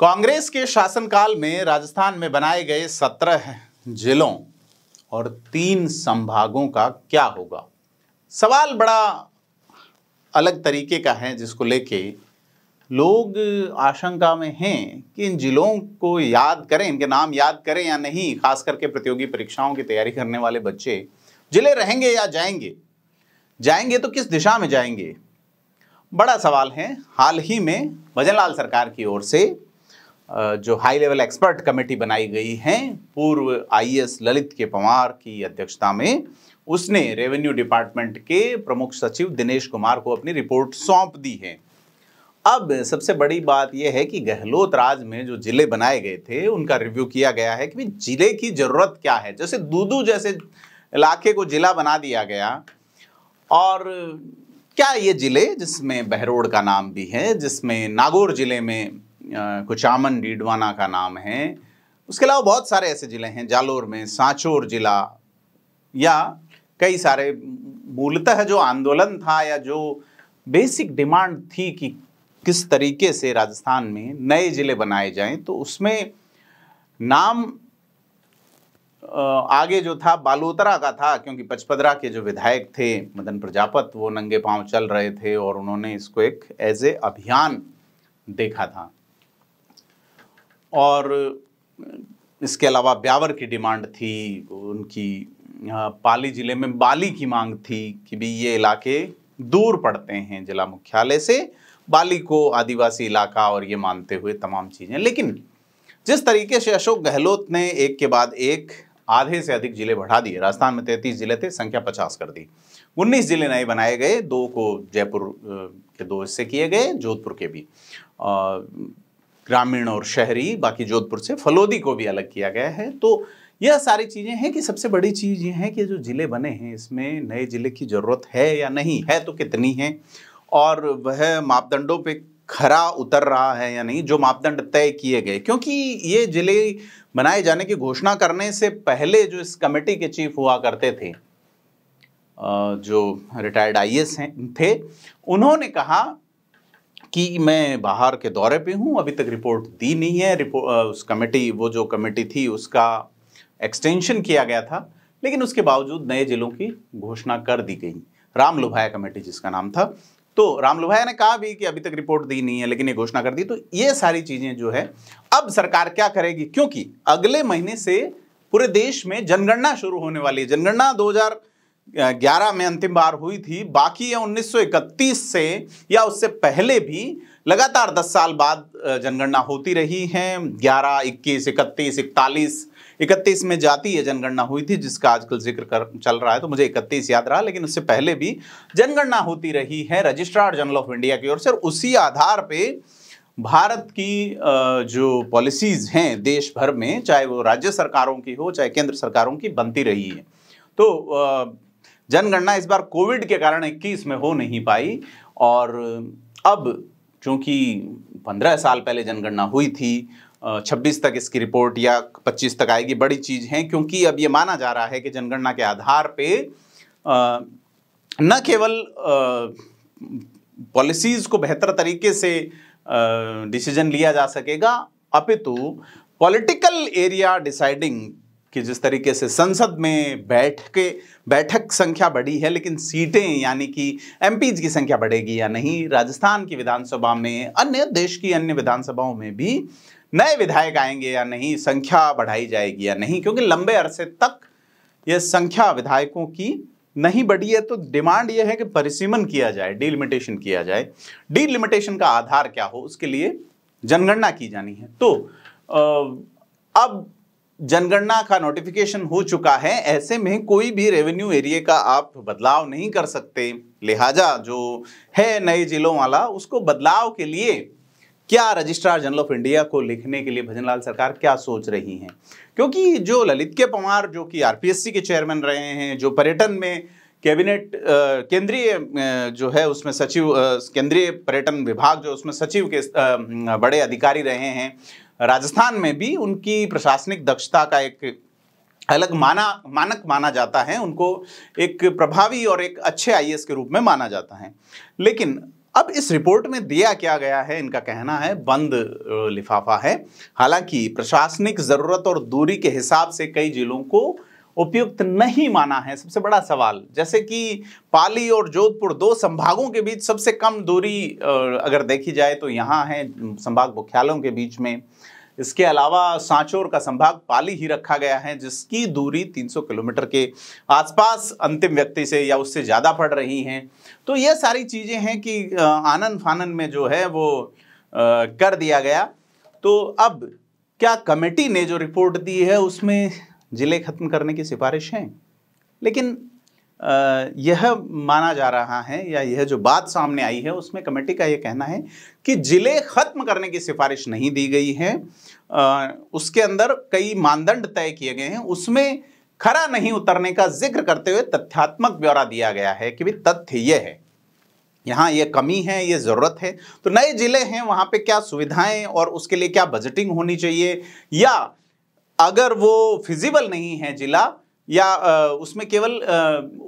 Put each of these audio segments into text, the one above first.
कांग्रेस के शासनकाल में राजस्थान में बनाए गए सत्रह जिलों और तीन संभागों का क्या होगा सवाल बड़ा अलग तरीके का है जिसको लेके लोग आशंका में हैं कि इन जिलों को याद करें इनके नाम याद करें या नहीं खास करके प्रतियोगी परीक्षाओं की तैयारी करने वाले बच्चे जिले रहेंगे या जाएंगे जाएंगे तो किस दिशा में जाएंगे बड़ा सवाल है हाल ही में भजनलाल सरकार की ओर से जो हाई लेवल एक्सपर्ट कमेटी बनाई गई है पूर्व आईएएस ललित के पवार की अध्यक्षता में उसने रेवेन्यू डिपार्टमेंट के प्रमुख सचिव दिनेश कुमार को अपनी रिपोर्ट सौंप दी है अब सबसे बड़ी बात यह है कि गहलोत राज में जो जिले बनाए गए थे उनका रिव्यू किया गया है कि जिले की ज़रूरत क्या है जैसे दूदू जैसे इलाके को जिला बना दिया गया और क्या ये ज़िले जिसमें बहरोड का नाम भी है जिसमें नागौर ज़िले में कुचामन डीडवाना का नाम है उसके अलावा बहुत सारे ऐसे ज़िले हैं जालोर में सांचोर ज़िला या कई सारे मूलतः जो आंदोलन था या जो बेसिक डिमांड थी कि किस तरीके से राजस्थान में नए ज़िले बनाए जाएं तो उसमें नाम आगे जो था बालोतरा का था क्योंकि पचपदरा के जो विधायक थे मदन प्रजापत वो नंगे पांव चल रहे थे और उन्होंने इसको एक एज ए अभियान देखा था और इसके अलावा ब्यावर की डिमांड थी उनकी पाली ज़िले में बाली की मांग थी कि भी ये इलाके दूर पड़ते हैं जिला मुख्यालय से बाली को आदिवासी इलाका और ये मानते हुए तमाम चीज़ें लेकिन जिस तरीके से अशोक गहलोत ने एक के बाद एक आधे से अधिक जिले बढ़ा दिए राजस्थान में तैंतीस जिले थे संख्या पचास कर दी उन्नीस जिले नए बनाए गए दो को जयपुर के दो हिस्से किए गए जोधपुर के भी ग्रामीण और शहरी बाकी जोधपुर से फलोदी को भी अलग किया गया है तो यह सारी चीज़ें हैं कि सबसे बड़ी चीज़ ये है कि जो ज़िले बने हैं इसमें नए ज़िले की ज़रूरत है या नहीं है तो कितनी है और वह मापदंडों पे खरा उतर रहा है या नहीं जो मापदंड तय किए गए क्योंकि ये ज़िले बनाए जाने की घोषणा करने से पहले जो इस कमेटी के चीफ हुआ करते थे जो रिटायर्ड आई हैं थे उन्होंने कहा कि मैं बाहर के दौरे पे हूँ अभी तक रिपोर्ट दी नहीं है रिपोर्ट उस कमेटी वो जो कमेटी थी उसका एक्सटेंशन किया गया था लेकिन उसके बावजूद नए जिलों की घोषणा कर दी गई राम लुभाया कमेटी जिसका नाम था तो राम लुभाया ने कहा भी कि अभी तक रिपोर्ट दी नहीं है लेकिन ये घोषणा कर दी तो ये सारी चीज़ें जो है अब सरकार क्या करेगी क्योंकि अगले महीने से पूरे देश में जनगणना शुरू होने वाली है जनगणना दो ग्यारह में अंतिम बार हुई थी बाकी यह 1931 से या उससे पहले भी लगातार 10 साल बाद जनगणना होती रही है 11, 21, 31, 41 इकतीस में जाती है जनगणना हुई थी जिसका आजकल जिक्र कर चल रहा है तो मुझे इकतीस याद रहा लेकिन उससे पहले भी जनगणना होती रही है रजिस्ट्रार जनरल ऑफ इंडिया की ओर से उसी आधार पर भारत की जो पॉलिसीज़ हैं देश भर में चाहे वो राज्य सरकारों की हो चाहे केंद्र सरकारों की बनती रही है तो जनगणना इस बार कोविड के कारण इक्कीस में हो नहीं पाई और अब चूंकि पंद्रह साल पहले जनगणना हुई थी छब्बीस तक इसकी रिपोर्ट या पच्चीस तक आएगी बड़ी चीज़ है क्योंकि अब ये माना जा रहा है कि जनगणना के आधार पे न केवल पॉलिसीज़ को बेहतर तरीके से डिसीजन लिया जा सकेगा अपितु पॉलिटिकल एरिया डिसाइडिंग कि जिस तरीके से संसद में बैठ के बैठक संख्या बढ़ी है लेकिन सीटें यानी कि एम की संख्या बढ़ेगी या नहीं राजस्थान की विधानसभा में अन्य देश की अन्य विधानसभाओं में भी नए विधायक आएंगे या नहीं संख्या बढ़ाई जाएगी या नहीं क्योंकि लंबे अरसे तक ये संख्या विधायकों की नहीं बढ़ी है तो डिमांड यह है कि परिसीमन किया जाए डिलिमिटेशन किया जाए डीलिमिटेशन का आधार क्या हो उसके लिए जनगणना की जानी है तो अब जनगणना का नोटिफिकेशन हो चुका है ऐसे में कोई भी रेवेन्यू एरिया का आप बदलाव नहीं कर सकते लिहाजा जो है नए जिलों वाला उसको बदलाव के लिए क्या रजिस्ट्रार जनरल ऑफ इंडिया को लिखने के लिए भजनलाल सरकार क्या सोच रही हैं क्योंकि जो ललित के पंवार जो कि आरपीएससी के चेयरमैन रहे हैं जो पर्यटन में कैबिनेट केंद्रीय जो है उसमें सचिव केंद्रीय पर्यटन विभाग जो उसमें सचिव के बड़े अधिकारी रहे हैं राजस्थान में भी उनकी प्रशासनिक दक्षता का एक अलग माना मानक माना जाता है उनको एक प्रभावी और एक अच्छे आई के रूप में माना जाता है लेकिन अब इस रिपोर्ट में दिया क्या गया है इनका कहना है बंद लिफाफा है हालांकि प्रशासनिक ज़रूरत और दूरी के हिसाब से कई जिलों को उपयुक्त नहीं माना है सबसे बड़ा सवाल जैसे कि पाली और जोधपुर दो संभागों के बीच सबसे कम दूरी अगर देखी जाए तो यहाँ है संभाग मुख्यालयों के बीच में इसके अलावा सांचोर का संभाग पाली ही रखा गया है जिसकी दूरी 300 किलोमीटर के आसपास अंतिम व्यक्ति से या उससे ज़्यादा पड़ रही हैं तो ये सारी चीज़ें हैं कि आनंद फानन में जो है वो कर दिया गया तो अब क्या कमेटी ने जो रिपोर्ट दी है उसमें ज़िले ख़त्म करने की सिफारिश है लेकिन यह माना जा रहा है या यह जो बात सामने आई है उसमें कमेटी का यह कहना है कि ज़िले ख़त्म करने की सिफारिश नहीं दी गई है उसके अंदर कई मानदंड तय किए गए हैं उसमें खरा नहीं उतरने का जिक्र करते हुए तथ्यात्मक ब्यौरा दिया गया है कि भाई तथ्य ये है यहाँ ये कमी है ये ज़रूरत है तो नए ज़िले हैं वहाँ पे क्या सुविधाएं और उसके लिए क्या बजटिंग होनी चाहिए या अगर वो फिजिबल नहीं है जिला या उसमें केवल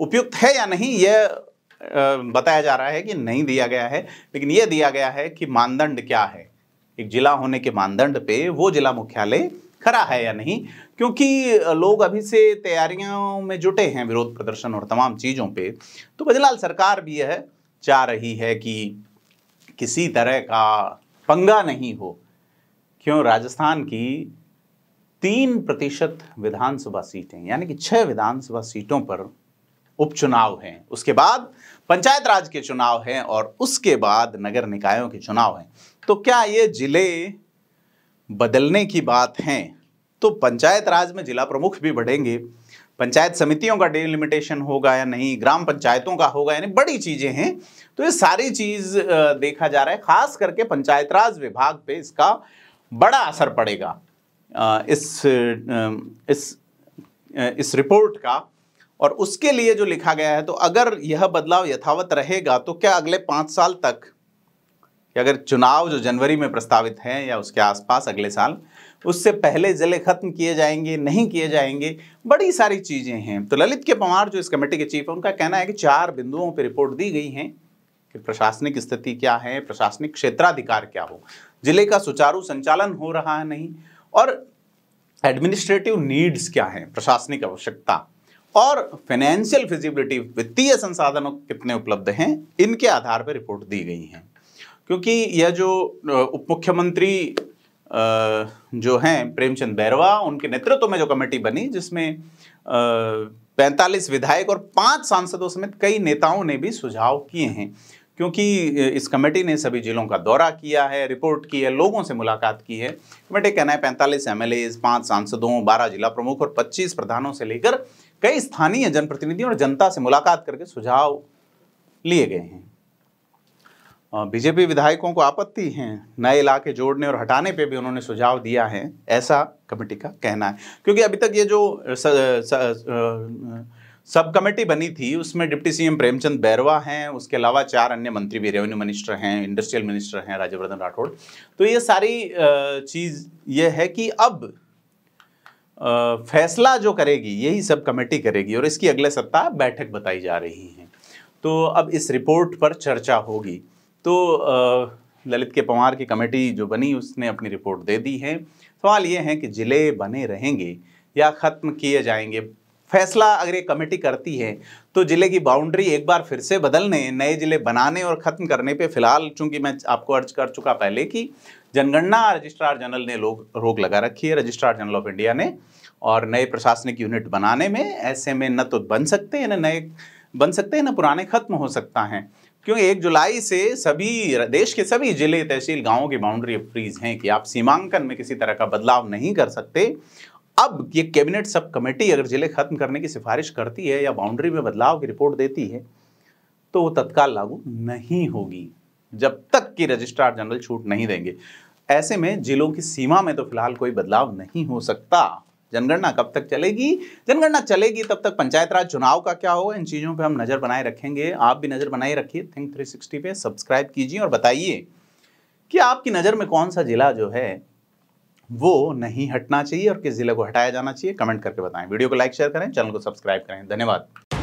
उपयुक्त है या नहीं यह बताया जा रहा है कि नहीं दिया गया है लेकिन यह दिया गया है कि मानदंड क्या है एक जिला होने के मानदंड पे वो जिला मुख्यालय खरा है या नहीं क्योंकि लोग अभी से तैयारियों में जुटे हैं विरोध प्रदर्शन और तमाम चीज़ों पे तो बजलाल सरकार भी यह चाह रही है कि किसी तरह का पंगा नहीं हो क्यों राजस्थान की तीन प्रतिशत विधानसभा सीटें यानी कि छह विधानसभा सीटों पर उपचुनाव हैं उसके बाद पंचायत राज के चुनाव हैं और उसके बाद नगर निकायों के चुनाव हैं तो क्या ये जिले बदलने की बात है तो पंचायत राज में जिला प्रमुख भी बढ़ेंगे पंचायत समितियों का डिलिमिटेशन होगा या नहीं ग्राम पंचायतों का होगा यानी बड़ी चीज़ें हैं तो ये सारी चीज़ देखा जा रहा है खास करके पंचायत राज विभाग पे इसका बड़ा असर पड़ेगा इस इस इस रिपोर्ट का और उसके लिए जो लिखा गया है तो अगर यह बदलाव यथावत रहेगा तो क्या अगले पाँच साल तक कि अगर चुनाव जो जनवरी में प्रस्तावित हैं या उसके आसपास अगले साल उससे पहले ज़िले खत्म किए जाएंगे नहीं किए जाएंगे बड़ी सारी चीज़ें हैं तो ललित के पवार जो इस कमेटी के चीफ हैं उनका कहना है कि चार बिंदुओं पर रिपोर्ट दी गई हैं कि प्रशासनिक स्थिति क्या है प्रशासनिक क्षेत्राधिकार क्या हो जिले का सुचारू संचालन हो रहा है नहीं और एडमिनिस्ट्रेटिव नीड्स क्या हैं प्रशासनिक आवश्यकता और फाइनेंशियल फिजिबिलिटी वित्तीय संसाधनों कितने उपलब्ध हैं इनके आधार पर रिपोर्ट दी गई हैं क्योंकि यह जो उप मुख्यमंत्री जो हैं प्रेमचंद बैरवा उनके नेतृत्व में जो कमेटी बनी जिसमें पैंतालीस विधायक और पांच सांसदों समेत कई नेताओं ने भी सुझाव किए हैं क्योंकि इस कमेटी ने सभी जिलों का दौरा किया है रिपोर्ट की है लोगों से मुलाकात की है कमेटी कहना है पैंतालीस एम एल सांसदों बारह जिला प्रमुख और पच्चीस प्रधानों से लेकर कई स्थानीय जनप्रतिनिधियों और जनता से मुलाकात करके सुझाव लिए गए हैं बीजेपी विधायकों को आपत्ति है नए इलाके जोड़ने और हटाने पे भी उन्होंने सुझाव दिया है ऐसा कमेटी का कहना है क्योंकि अभी तक ये जो स, स, स, सब कमेटी बनी थी उसमें डिप्टी सीएम प्रेमचंद बैरवा हैं उसके अलावा चार अन्य मंत्री भी रेवेन्यू मिनिस्टर हैं इंडस्ट्रियल मिनिस्टर हैं राज्यवर्धन राठौड़ तो ये सारी चीज़ ये है कि अब फैसला जो करेगी यही सब कमेटी करेगी और इसकी अगले सप्ताह बैठक बताई जा रही है तो अब इस रिपोर्ट पर चर्चा होगी तो ललित के पंवार की कमेटी जो बनी उसने अपनी रिपोर्ट दे दी है सवाल ये है कि ज़िले बने रहेंगे या ख़त्म किए जाएंगे फैसला अगर ये कमेटी करती है तो ज़िले की बाउंड्री एक बार फिर से बदलने नए ज़िले बनाने और ख़त्म करने पे फिलहाल चूंकि मैं आपको अर्ज कर चुका पहले कि जनगणना रजिस्ट्रार जनरल ने लोग रोक लगा रखी है रजिस्ट्रार जनरल ऑफ इंडिया ने और नए प्रशासनिक यूनिट बनाने में ऐसे में न तो बन सकते हैं न नए बन सकते हैं न पुराने ख़त्म हो सकता है क्योंकि एक जुलाई से सभी देश के सभी ज़िले तहसील गाँवों की बाउंड्री फ्रीज हैं कि आप सीमांकन में किसी तरह का बदलाव नहीं कर सकते अब ये कैबिनेट सब कमेटी अगर जिले खत्म करने की सिफारिश करती है या बाउंड्री में बदलाव की रिपोर्ट देती है तो वो तत्काल लागू नहीं होगी जब तक कि रजिस्ट्रार जनरल छूट नहीं देंगे ऐसे में जिलों की सीमा में तो फिलहाल कोई बदलाव नहीं हो सकता जनगणना कब तक चलेगी जनगणना चलेगी तब तक पंचायत राज चुनाव का क्या होगा इन चीज़ों पे हम नज़र बनाए रखेंगे आप भी नज़र बनाए रखिए थिंक 360 पे सब्सक्राइब कीजिए और बताइए कि आपकी नज़र में कौन सा जिला जो है वो नहीं हटना चाहिए और किस ज़िले को हटाया जाना चाहिए कमेंट करके बताएं वीडियो को लाइक शेयर करें चैनल को सब्सक्राइब करें धन्यवाद